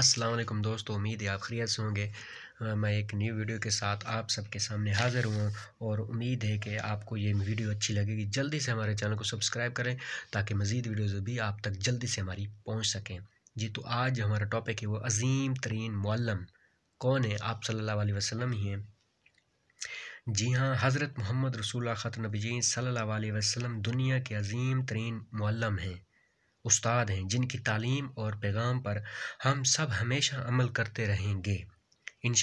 असलम दोस्तों उम्मीद है आप खरीत से होंगे मैं एक न्यू वीडियो के साथ आप सबके सामने हाज़िर हूँ और उम्मीद है कि आपको ये वीडियो अच्छी लगेगी जल्दी से हमारे चैनल को सब्सक्राइब करें ताकि मज़ीद वीडियोज़ भी आप तक जल्दी से हमारी पहुँच सकें जी तो आज हमारा टॉपिक है वो अजीम तरीन मौलम कौन है आप सल्ला वसलम ही हैं जी हाँ हज़रत मोहम्मद रसूल ख़त नबी जी सल्ला वसलम दुनिया के अजीम तरीन मौलम हैं उस्ताद हैं जिनकी तालीम और पैगाम पर हम सब हमेशा अमल करते रहेंगे इन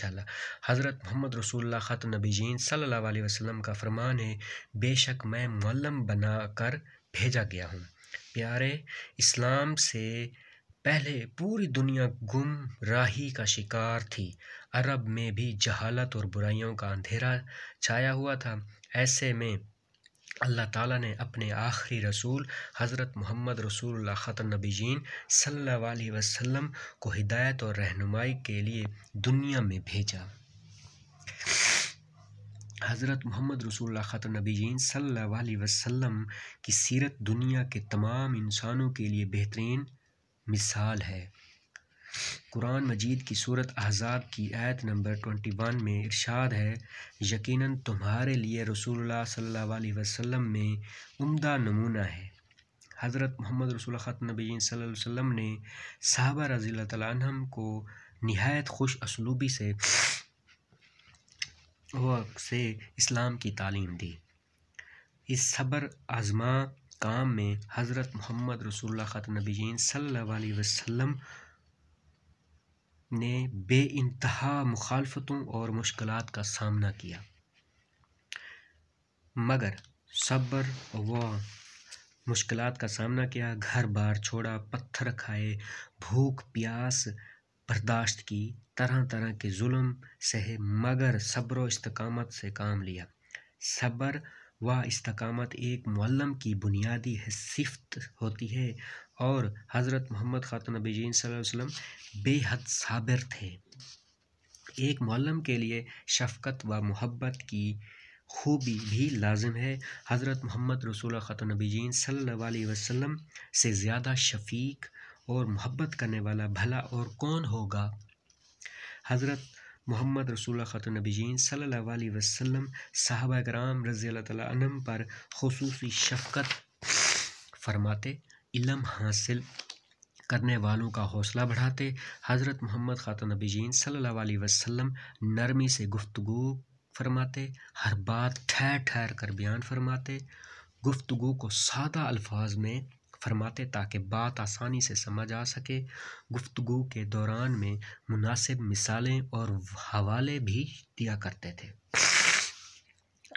हज़रत मोहम्मद रसूल ख़त नबी जीन सल वसम का फरमान है बेशक मैं मलम बना कर भेजा गया हूँ प्यारे इस्लाम से पहले पूरी दुनिया गुम राही का शिकार थी अरब में भी जहालत और बुराइयों का अंधेरा छाया हुआ था ऐसे में अल्लाह ताला ने अपने आखिरी रसूल हज़रत मोहम्मद रसूल नबी जीन सल वसम को हिदायत और रहनुमाई के लिए दुनिया में भेजा हज़रत मोहम्मद रसूल नबी जीन सल वसम की सीरत दुनिया के तमाम इंसानों के लिए बेहतरीन मिसाल है कुरान मजीद की सूरत अहजाब की आयत नंबर ट्वेंटी वन में इरशाद है यकीनन तुम्हारे लिए रसूलुल्लाह सल्लल्लाहु अलैहि वसल्लम में उम्दा नमूना है हज़रत मोहम्मद रसूल ख़त नबी वसल्लम ने साहबा रज़ील तम को नहायत खुश असलूबी से से इस्लाम की तालीम दी इस सबर आज़मा काम में हज़रत मोहम्मद रसूल ख़त नबी सल्लल्लाहु वसम ने बे इंतहा मुखालफतों और मुश्किल का सामना किया मगर सब्र व मुश्किल का सामना किया घर बार छोड़ा पत्थर खाए भूख प्यास बर्दाश्त की तरह तरह के जुल्म सहे मगर सब्र इस्तकामत से काम लिया सब्र व इस्तकामत एक मल्लम की बुनियादी सिफत होती है और हज़रत मोहम्मद ख़ातनबीजीन वसल्लम बेहद साबिर थे एक मल्लम के लिए शफ़क़त व मोहब्बत की खूबी भी लाजम है हज़रत मोहम्मद रसूल ख़त ख़तनबीजीन सल वसम से ज़्यादा शफीक और मोहब्बत करने वाला भला और कौन होगा हज़रत मोहम्मद रसूल ख़त नबीजीन सल्ला वसम साहब कराम रज़ी तम पर खसूस शफकत फरमाते इलम हासिल करने वालों का हौसला बढ़ाते हज़रत मोहम्मद नबी नबीजीन सल्ला वसम नरमी से गुफ्तु फरमाते हर बात ठहर ठहर कर बयान फरमाते गुफ्तगु को सादा अल्फाज में फरमाते ताकि बात आसानी से समझ आ सके गुफ्तु के दौरान में मुनासिब मिसालें और हवाले भी दिया करते थे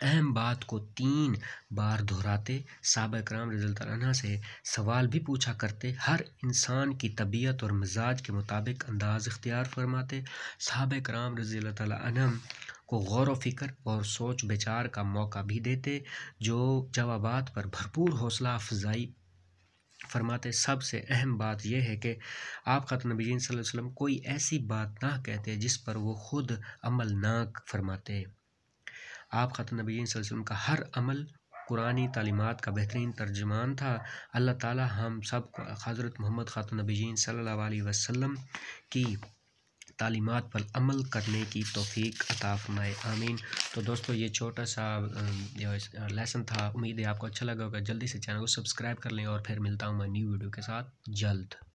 अहम बात को तीन बार दोहराते सब कराम रज़ल्ला से सवाल भी पूछा करते हर इंसान की तबीयत और मिजाज के मुताबिक अंदाज इख्तियार फरमाते सब राम रज़ील तम को गौर व फिक्र और सोच विचार का मौका भी देते जो जवाबात पर भरपूर हौसला अफजाई फरमाते सबसे अहम बात यह है कि आप ख़त नबीन वसल्लम कोई ऐसी बात ना कहते जिस पर वो खुद अमल ना फरमाते आप ख़त नबीन वसल्लम का हर अमल कुरानी तालीमत का बेहतरीन तर्जमान था अल्लाह ताला हम सब हज़रत मोहम्मद नबी सल्लल्लाहु अलैहि वसल्लम की तालीमत पर अमल करने की तोफ़ी अता फ़रमाए आमीन तो दोस्तों ये छोटा सा लेसन था उम्मीद है आपको अच्छा लगा होगा जल्दी से चैनल को सब्सक्राइब कर लें और फिर मिलता हूँ मैं न्यू वीडियो के साथ जल्द